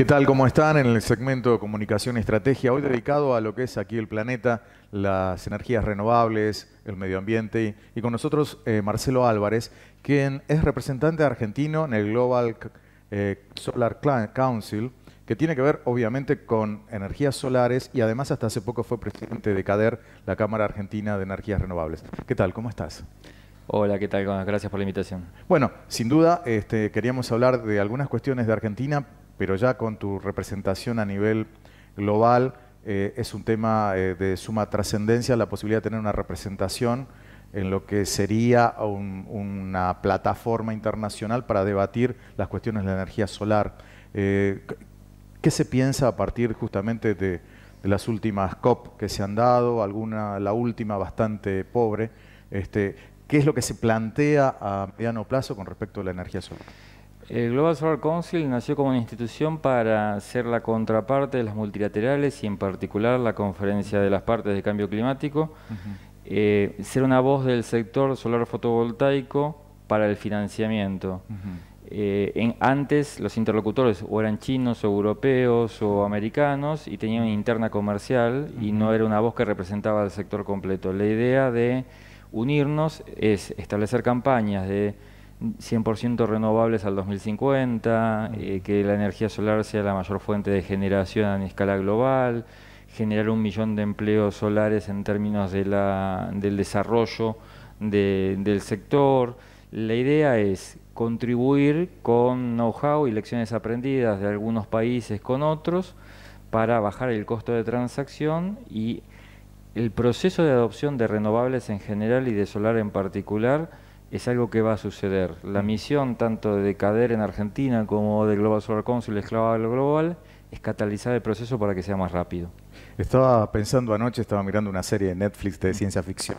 ¿Qué tal? ¿Cómo están? En el segmento Comunicación y Estrategia, hoy dedicado a lo que es aquí el planeta, las energías renovables, el medio ambiente y, con nosotros eh, Marcelo Álvarez, quien es representante argentino en el Global eh, Solar Council, que tiene que ver obviamente con energías solares y además hasta hace poco fue presidente de CADER, la Cámara Argentina de Energías Renovables. ¿Qué tal? ¿Cómo estás? Hola, ¿qué tal? Gracias por la invitación. Bueno, sin duda este, queríamos hablar de algunas cuestiones de Argentina, pero ya con tu representación a nivel global eh, es un tema eh, de suma trascendencia la posibilidad de tener una representación en lo que sería una plataforma internacional para debatir las cuestiones de la energía solar. Eh, ¿Qué se piensa a partir justamente de, las últimas COP que se han dado, alguna, la última bastante pobre? Este, ¿Qué es lo que se plantea a mediano plazo con respecto a la energía solar? El Global Solar Council nació como una institución para ser la contraparte de las multilaterales y en particular la Conferencia de las Partes de Cambio Climático, eh, ser una voz del sector solar fotovoltaico para el financiamiento. Eh, antes los interlocutores o eran chinos o europeos o americanos y tenían una interna comercial y no era una voz que representaba al sector completo. La idea de unirnos es establecer campañas de 100% renovables al 2050, mm. eh, que la energía solar sea la mayor fuente de generación a escala global, generar un millón de empleos solares en términos del desarrollo del sector. La idea es contribuir con know-how y lecciones aprendidas de algunos países con otros para bajar el costo de transacción y el proceso de adopción de renovables en general y de solar en particular es algo que va a suceder. La misión tanto de CADER en Argentina como de Global Solar Council Esclava Global es catalizar el proceso para que sea más rápido. Estaba pensando anoche, estaba mirando una serie de Netflix de ciencia ficción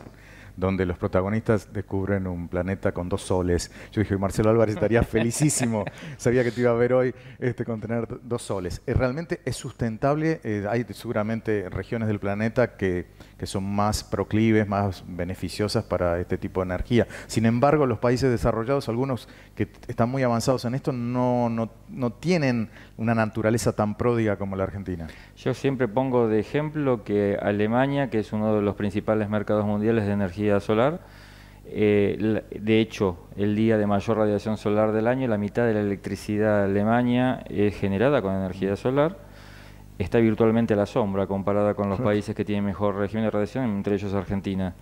donde los protagonistas descubren un planeta con dos soles. Yo dije, Marcelo Álvarez estaría felicísimo, sabía que te iba a ver hoy este, con tener dos soles. Eh, ¿Realmente es sustentable? Eh, hay seguramente regiones del planeta que que son más proclives, más beneficiosas para este tipo de energía. Sin embargo, los países desarrollados, algunos que están muy avanzados en esto, no, no, no tienen una naturaleza tan pródiga como la Argentina. Yo siempre pongo de ejemplo que Alemania, que es uno de los principales mercados mundiales de energía solar, eh, de hecho, el día de mayor radiación solar del año, la mitad de la electricidad de Alemania es generada con energía solar está virtualmente a la sombra comparada con los países que tienen mejor régimen de radiación, entre ellos Argentina.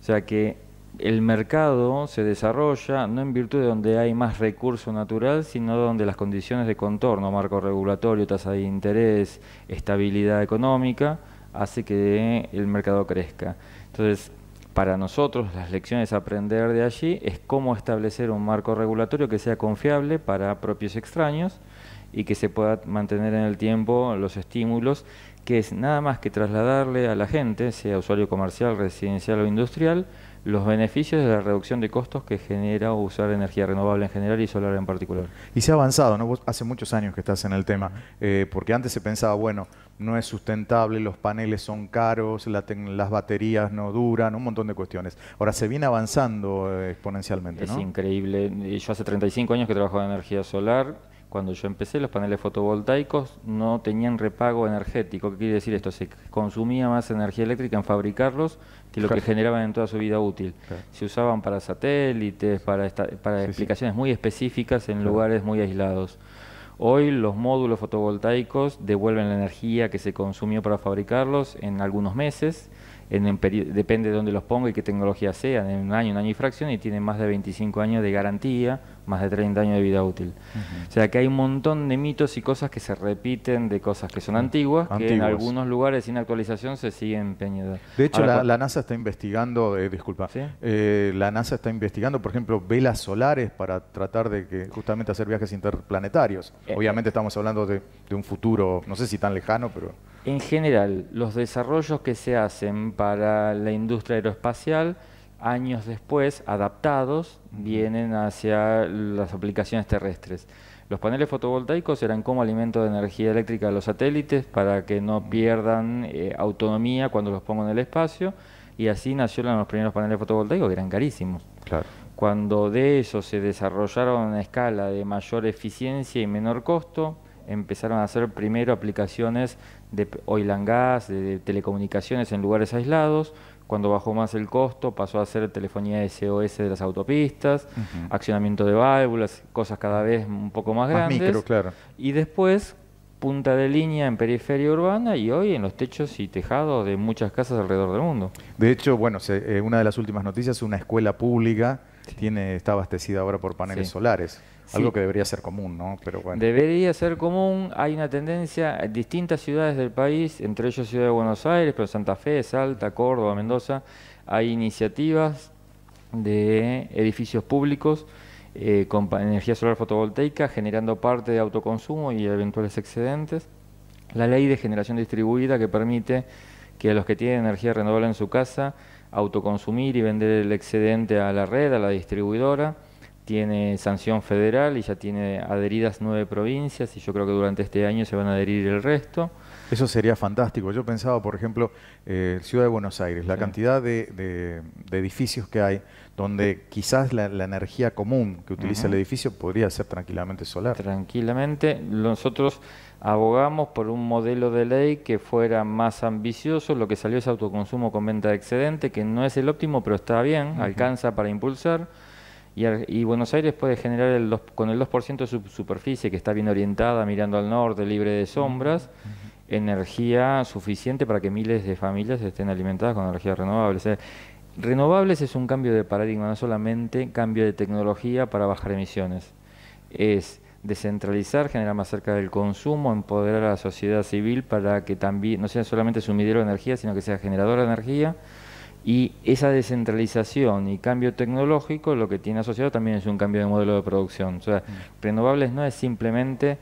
O sea que el mercado se desarrolla no en virtud de donde hay más recurso natural, sino donde las condiciones de contorno, marco regulatorio, tasa de interés, estabilidad económica, hace que el mercado crezca. Entonces, para nosotros las lecciones a aprender de allí es cómo establecer un marco regulatorio que sea confiable para propios extraños y que se pueda mantener en el tiempo los estímulos, que es nada más que trasladarle a la gente, sea usuario comercial, residencial o industrial, los beneficios de la reducción de costos que genera usar energía renovable en general y solar en particular. Y se ha avanzado, ¿no? hace muchos años que estás en el tema, eh, porque antes se pensaba, bueno, no es sustentable, los paneles son caros, las baterías no duran, un montón de cuestiones. Ahora se viene avanzando eh, exponencialmente, Es increíble. Yo hace 35 años que trabajo en energía solar cuando yo empecé, los paneles fotovoltaicos no tenían repago energético. ¿Qué quiere decir esto? Se consumía más energía eléctrica en fabricarlos que lo que generaban en toda su vida útil. Se usaban para satélites, para, aplicaciones muy específicas en lugares muy aislados. Hoy los módulos fotovoltaicos devuelven la energía que se consumió para fabricarlos en algunos meses, depende de dónde los ponga y qué tecnología sea. en un año, un año y fracción, y tienen más de 25 años de garantía más de 30 años de vida útil. O sea que hay un montón de mitos y cosas que se repiten de cosas que son antiguas, que en algunos lugares sin actualización se siguen peñando. De hecho, la, NASA está investigando, eh, disculpa, eh, la NASA está investigando, por ejemplo, velas solares para tratar de que justamente hacer viajes interplanetarios. Eh, eh. Obviamente estamos hablando de un futuro, no sé si tan lejano, pero... En general, los desarrollos que se hacen para la industria aeroespacial, años después, adaptados, vienen hacia las aplicaciones terrestres. Los paneles fotovoltaicos eran como alimento de energía eléctrica de los satélites para que no pierdan eh, autonomía cuando los pongo en el espacio. Y así nacieron los primeros paneles fotovoltaicos, que eran carísimos. Claro. Cuando de eso se desarrollaron a escala de mayor eficiencia y menor costo, empezaron a hacer primero aplicaciones de oil and gas, de telecomunicaciones en lugares aislados, cuando bajó más el costo, pasó a ser telefonía SOS de las autopistas, accionamiento de válvulas, cosas cada vez un poco más, grandes. claro. Y después punta de línea en periferia urbana y hoy en los techos y tejados de muchas casas alrededor del mundo. De hecho, bueno, eh, una de las últimas noticias, es una escuela pública tiene, está abastecida ahora por paneles solares. Algo que debería ser común, ¿no? Debería ser común. Hay una tendencia, en distintas ciudades del país, entre ellos Ciudad de Buenos Aires, pero Santa Fe, Salta, Córdoba, Mendoza, hay iniciativas de edificios públicos eh, con energía solar fotovoltaica, generando parte de autoconsumo y eventuales excedentes. La ley de generación distribuida que permite que los que tienen energía renovable en su casa autoconsumir y vender el excedente a la red, a la distribuidora tiene sanción federal y ya tiene adheridas nueve provincias y yo creo que durante este año se van a adherir el resto. Eso sería fantástico. Yo pensaba, por ejemplo, eh, Ciudad de Buenos Aires, la cantidad de, de, edificios que hay, donde quizás la, energía común que utiliza el edificio podría ser tranquilamente solar. Tranquilamente. Nosotros abogamos por un modelo de ley que fuera más ambicioso. Lo que salió es autoconsumo con venta de excedente, que no es el óptimo, pero está bien, alcanza para impulsar y, Buenos Aires puede generar con el 2% de su superficie, que está bien orientada, mirando al norte, libre de sombras, energía suficiente para que miles de familias estén alimentadas con energías renovables. renovables es un cambio de paradigma, no solamente cambio de tecnología para bajar emisiones. Es descentralizar, generar más cerca del consumo, empoderar a la sociedad civil para que también no sea solamente sumidero de energía, sino que sea generador de energía y esa descentralización y cambio tecnológico lo que tiene asociado también es un cambio de modelo de producción. O sea, mm. renovables no es simplemente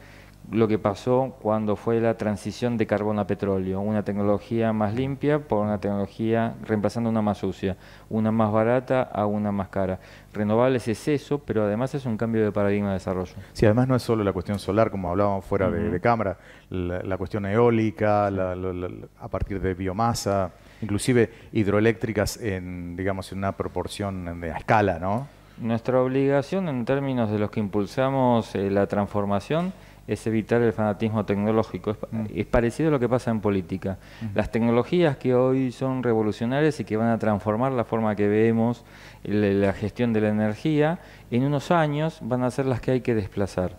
lo que pasó cuando fue la transición de carbón a petróleo, una tecnología más limpia por una tecnología reemplazando una más sucia, una más barata a una más cara. Renovables es eso, pero además es un cambio de paradigma de desarrollo. Sí, además no es solo la cuestión solar, como hablábamos fuera de, cámara, la, cuestión eólica, a partir de biomasa inclusive hidroeléctricas en, digamos, en una proporción de escala, ¿no? Nuestra obligación en términos de los que impulsamos eh, la transformación es evitar el fanatismo tecnológico. Es, mm. parecido a lo que pasa en política. Las tecnologías que hoy son revolucionarias y que van a transformar la forma que vemos la gestión de la energía, en unos años van a ser las que hay que desplazar.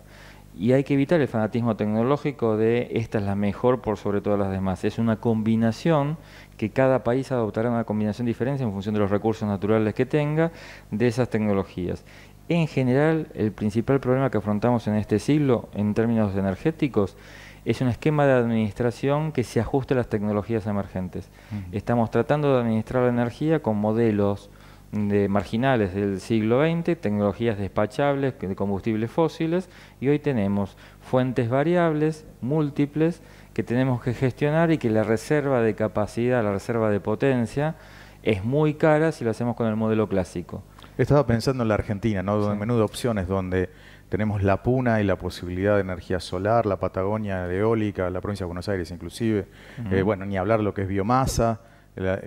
Y hay que evitar el fanatismo tecnológico de esta es la mejor por sobre todas las demás. Es una combinación que cada país adoptará una combinación diferente en función de los recursos naturales que tenga de esas tecnologías. En general, el principal problema que afrontamos en este siglo en términos energéticos es un esquema de administración que se ajuste a las tecnologías emergentes. Estamos tratando de administrar la energía con modelos de marginales del siglo XX, tecnologías despachables de combustibles fósiles y hoy tenemos fuentes variables, múltiples, que tenemos que gestionar y que la reserva de capacidad, la reserva de potencia, es muy cara si lo hacemos con el modelo clásico. Estaba pensando en la Argentina, ¿no? Donde sí. menudo opciones donde tenemos la puna y la posibilidad de energía solar, la Patagonia eólica, la provincia de Buenos Aires inclusive, eh, bueno, ni hablar lo que es biomasa,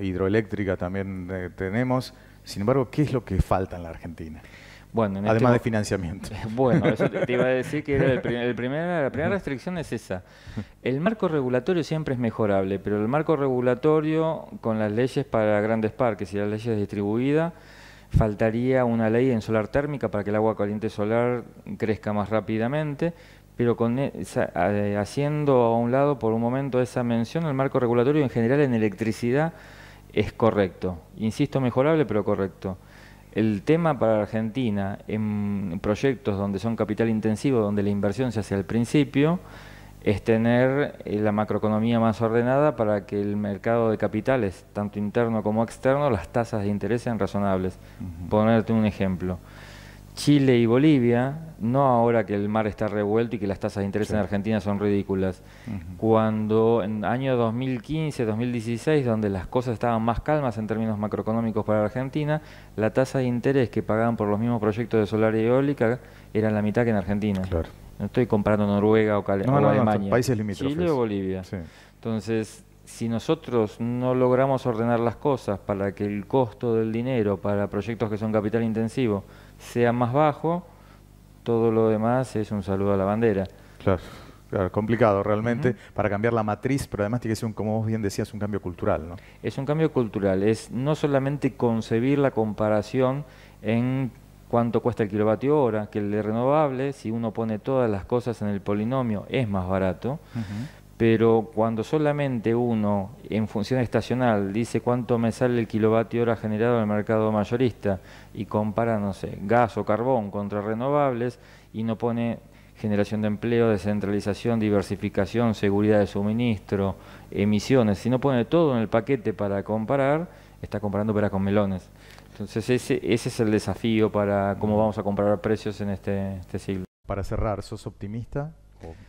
hidroeléctrica también eh, tenemos, sin embargo, ¿qué es lo que falta en la Argentina? Bueno, este Además de financiamiento. Bueno, te, iba a decir que el la primera restricción es esa. El marco regulatorio siempre es mejorable, pero el marco regulatorio con las leyes para grandes parques y las leyes distribuidas, faltaría una ley en solar térmica para que el agua caliente solar crezca más rápidamente, pero con e, haciendo a un lado por un momento esa mención el marco regulatorio en general en electricidad es correcto. Insisto, mejorable, pero correcto. El tema para Argentina, en proyectos donde son capital intensivo, donde la inversión se hace al principio, es tener eh, la macroeconomía más ordenada para que el mercado de capitales, tanto interno como externo, las tasas de interés sean razonables. Ponerte un ejemplo. Chile y Bolivia, no ahora que el mar está revuelto y que las tasas de interés en Argentina son ridículas, cuando en año 2015, 2016, donde las cosas estaban más calmas en términos macroeconómicos para Argentina, la tasa de interés que pagaban por los mismos proyectos de solar y eólica era la mitad que en Argentina. Claro. No estoy comparando Noruega o, no, Alemania. No, Chile o Bolivia. Entonces, si nosotros no logramos ordenar las cosas para que el costo del dinero para proyectos que son capital intensivo sea más bajo, todo lo demás es un saludo a la bandera. Claro. complicado realmente para cambiar la matriz, pero además tiene que ser, un, como vos bien decías, un cambio cultural, ¿no? Es un cambio cultural, es no solamente concebir la comparación en cuánto cuesta el kilovatio hora, que el de renovable, si uno pone todas las cosas en el polinomio, es más barato, pero cuando solamente uno en función estacional dice cuánto me sale el kilovatio hora generado en el mercado mayorista y compara, no sé, gas o carbón contra renovables y no pone generación de empleo, descentralización, diversificación, seguridad de suministro, emisiones, si no pone todo en el paquete para comparar, está comparando para con melones. Entonces ese, es el desafío para cómo vamos a comparar precios en este, este siglo. Para cerrar, ¿sos optimista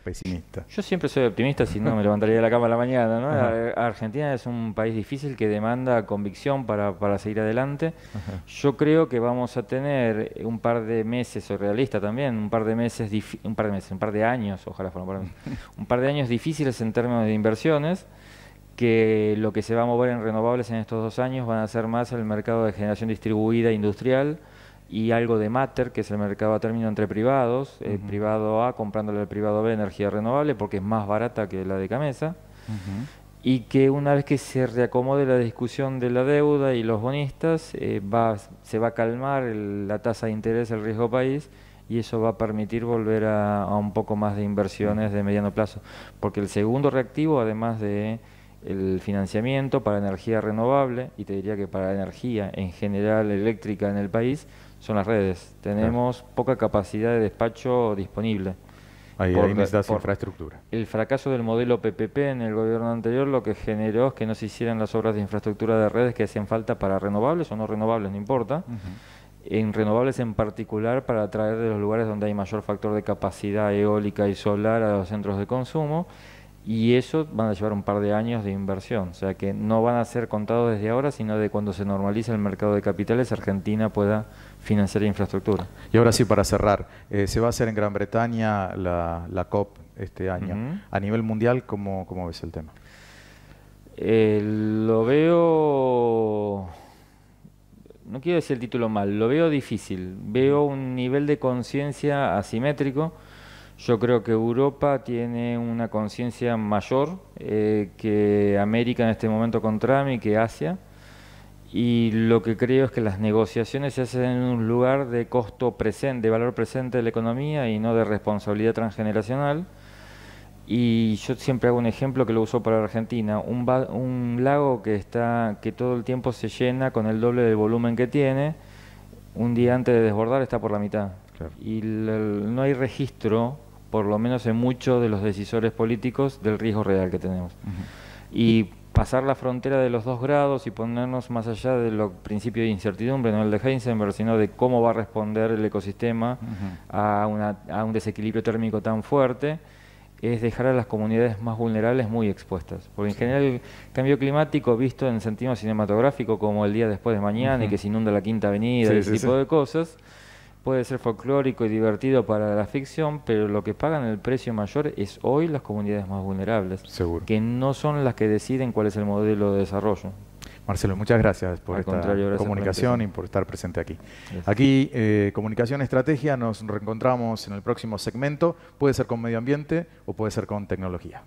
pesimista? Yo siempre soy optimista, si no me levantaría de la cama a la mañana. Eh, Argentina es un país difícil que demanda convicción para, seguir adelante. Yo creo que vamos a tener un par de meses, soy realista también, un par de meses, un par de meses, un par de años, ojalá fuera un par de un par de años difíciles en términos de inversiones que lo que se va a mover en renovables en estos dos años van a ser más el mercado de generación distribuida e industrial, y algo de Matter, que es el mercado a término entre privados, el eh, privado A comprándole al privado B energía renovable porque es más barata que la de Camesa, y que una vez que se reacomode la discusión de la deuda y los bonistas, eh, va, se va a calmar la tasa de interés, el riesgo país, y eso va a permitir volver a, un poco más de inversiones de mediano plazo, porque el segundo reactivo, además de el financiamiento para energía renovable, y te diría que para energía en general eléctrica en el país, son las redes. Tenemos poca capacidad de despacho disponible. Ahí, por, infraestructura. El fracaso del modelo PPP en el gobierno anterior lo que generó es que no se hicieran las obras de infraestructura de redes que hacían falta para renovables o no renovables, no importa. En renovables en particular para atraer de los lugares donde hay mayor factor de capacidad eólica y solar a los centros de consumo y eso van a llevar un par de años de inversión, o sea que no van a ser contados desde ahora, sino de cuando se normalice el mercado de capitales, Argentina pueda financiar infraestructura. Y ahora sí, para cerrar, eh, se va a hacer en Gran Bretaña la, COP este año. A nivel mundial, ¿cómo, ves el tema? Eh, lo veo, no quiero decir el título mal, lo veo difícil, veo un nivel de conciencia asimétrico yo creo que Europa tiene una conciencia mayor eh, que América en este momento con Trump que Asia. Y lo que creo es que las negociaciones se hacen en un lugar de costo presente, de valor presente de la economía y no de responsabilidad transgeneracional. Y yo siempre hago un ejemplo que lo uso para Argentina, un, un lago que, está, que todo el tiempo se llena con el doble del volumen que tiene, un día antes de desbordar está por la mitad. Y no hay registro por lo menos en muchos de los decisores políticos, del riesgo real que tenemos. Y pasar la frontera de los dos grados y ponernos más allá de del principio de incertidumbre, no el de Heisenberg, sino de cómo va a responder el ecosistema a, un desequilibrio térmico tan fuerte, es dejar a las comunidades más vulnerables muy expuestas. Porque en general el cambio climático, visto en sentido cinematográfico, como el día después de mañana y que se inunda la Quinta Avenida y ese tipo de cosas, puede ser folclórico y divertido para la ficción, pero lo que pagan el precio mayor es hoy las comunidades más vulnerables, que no son las que deciden cuál es el modelo de desarrollo. Marcelo, muchas gracias por esta comunicación y por estar presente aquí. Aquí, eh, Comunicación Estrategia, nos reencontramos en el próximo segmento. Puede ser con medio ambiente o puede ser con tecnología.